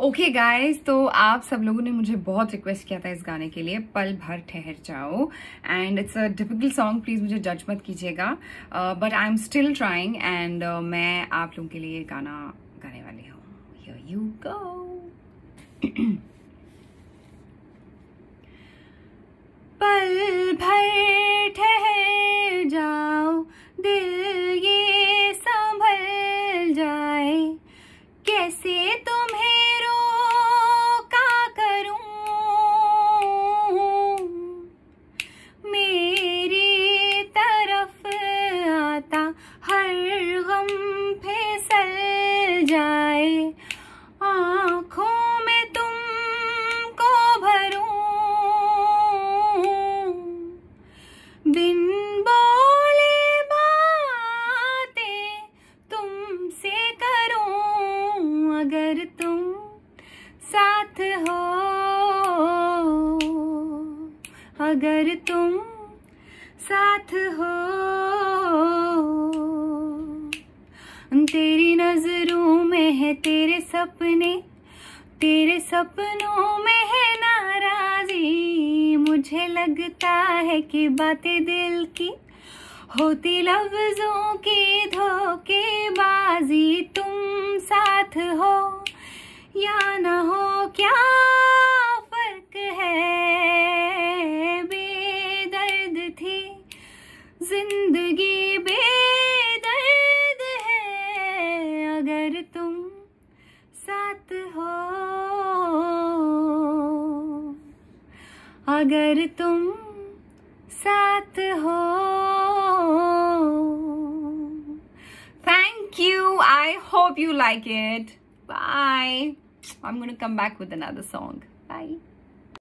Okay okay guys तो आप सब लोगों ने मुझे बहुत रिक्वेस्ट किया था इस गाने के लिए पल भर ठहर जाओ and it's a difficult song please मुझे जज मत कीजिएगा but I am still trying and मैं आप लोगों के लिए गाना गाने वाली हूँ यू गो पल भर साथ हो अगर तुम साथ हो तेरी नजरों में है तेरे सपने तेरे सपनों में है नाराजी मुझे लगता है कि बातें दिल की होती लफ्जों की धोखेबाजी तुम साथ हो या ना हो क्या फर्क है बेदर्द थी जिंदगी बेदर्द है अगर तुम साथ हो अगर तुम साथ हो thank you I hope you like it bye I'm going to come back with another song. Bye.